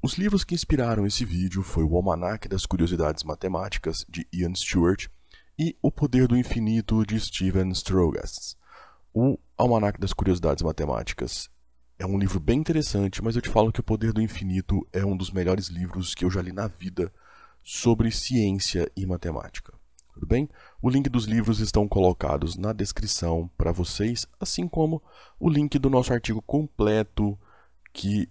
Os livros que inspiraram esse vídeo foi o Almanac das Curiosidades Matemáticas, de Ian Stewart, e O Poder do Infinito, de Steven Strogas. O Almanac das Curiosidades Matemáticas é um livro bem interessante, mas eu te falo que O Poder do Infinito é um dos melhores livros que eu já li na vida sobre ciência e matemática. Tudo bem? O link dos livros estão colocados na descrição para vocês, assim como o link do nosso artigo completo que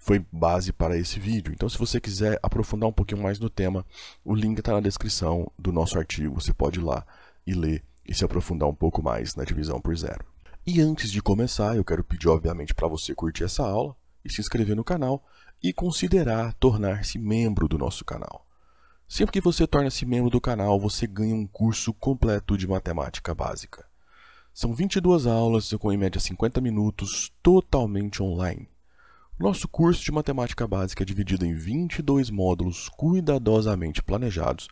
foi base para esse vídeo. Então, se você quiser aprofundar um pouquinho mais no tema, o link está na descrição do nosso artigo. Você pode ir lá e ler e se aprofundar um pouco mais na divisão por zero. E antes de começar, eu quero pedir, obviamente, para você curtir essa aula e se inscrever no canal e considerar tornar-se membro do nosso canal. Sempre que você torna-se membro do canal, você ganha um curso completo de matemática básica. São 22 aulas com em média 50 minutos, totalmente online. Nosso curso de matemática básica é dividido em 22 módulos cuidadosamente planejados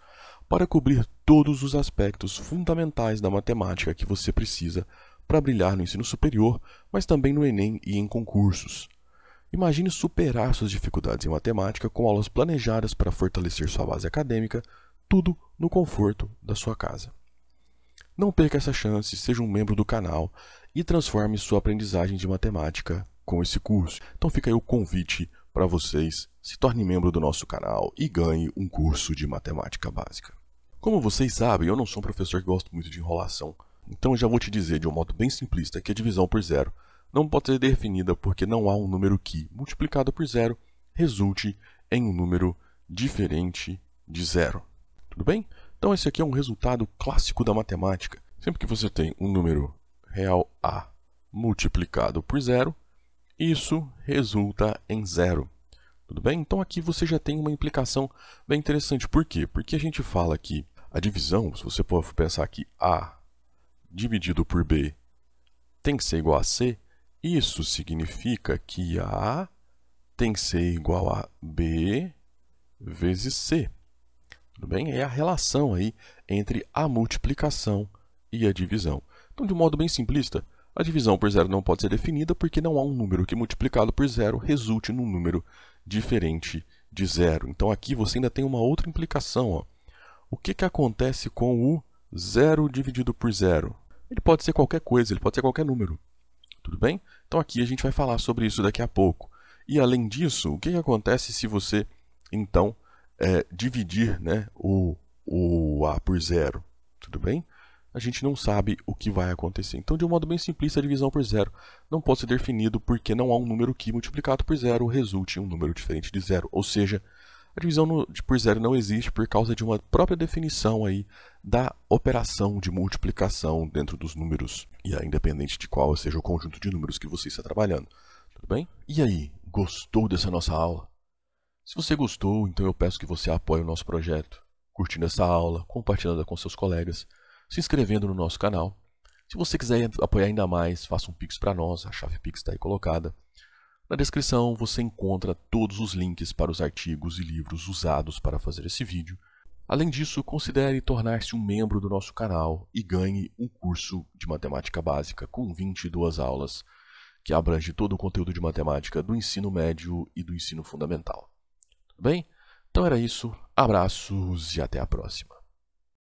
para cobrir todos os aspectos fundamentais da matemática que você precisa para brilhar no ensino superior, mas também no Enem e em concursos. Imagine superar suas dificuldades em matemática com aulas planejadas para fortalecer sua base acadêmica, tudo no conforto da sua casa. Não perca essa chance, seja um membro do canal, e transforme sua aprendizagem de matemática com esse curso. Então fica aí o convite para vocês, se tornem membro do nosso canal e ganhe um curso de matemática básica. Como vocês sabem, eu não sou um professor que gosto muito de enrolação, então já vou te dizer de um modo bem simplista que a divisão por zero não pode ser definida porque não há um número que, multiplicado por zero, resulte em um número diferente de zero. Tudo bem? Então esse aqui é um resultado clássico da matemática. Sempre que você tem um número real A multiplicado por zero, isso resulta em zero. Tudo bem? Então aqui você já tem uma implicação bem interessante. Por quê? Porque a gente fala que a divisão, se você for pensar que A dividido por B tem que ser igual a C, isso significa que A tem que ser igual a B vezes C. Tudo bem? É a relação aí entre a multiplicação e a divisão. Então, de modo bem simplista, a divisão por zero não pode ser definida porque não há um número que, multiplicado por zero, resulte num número diferente de zero. Então, aqui você ainda tem uma outra implicação. Ó. O que, que acontece com o zero dividido por zero? Ele pode ser qualquer coisa, ele pode ser qualquer número. Tudo bem? Então, aqui a gente vai falar sobre isso daqui a pouco. E, além disso, o que, que acontece se você, então, é, dividir né, o, o A por zero? Tudo bem? a gente não sabe o que vai acontecer. Então, de um modo bem simplista, a divisão por zero não pode ser definido porque não há um número que, multiplicado por zero, resulte em um número diferente de zero. Ou seja, a divisão por zero não existe por causa de uma própria definição aí da operação de multiplicação dentro dos números, e é independente de qual seja o conjunto de números que você está trabalhando. Tudo bem? E aí, gostou dessa nossa aula? Se você gostou, então eu peço que você apoie o nosso projeto, curtindo essa aula, compartilhando com seus colegas se inscrevendo no nosso canal. Se você quiser apoiar ainda mais, faça um Pix para nós, a chave Pix está aí colocada. Na descrição você encontra todos os links para os artigos e livros usados para fazer esse vídeo. Além disso, considere tornar-se um membro do nosso canal e ganhe um curso de matemática básica com 22 aulas, que abrange todo o conteúdo de matemática do ensino médio e do ensino fundamental. Tudo bem? Então era isso, abraços e até a próxima.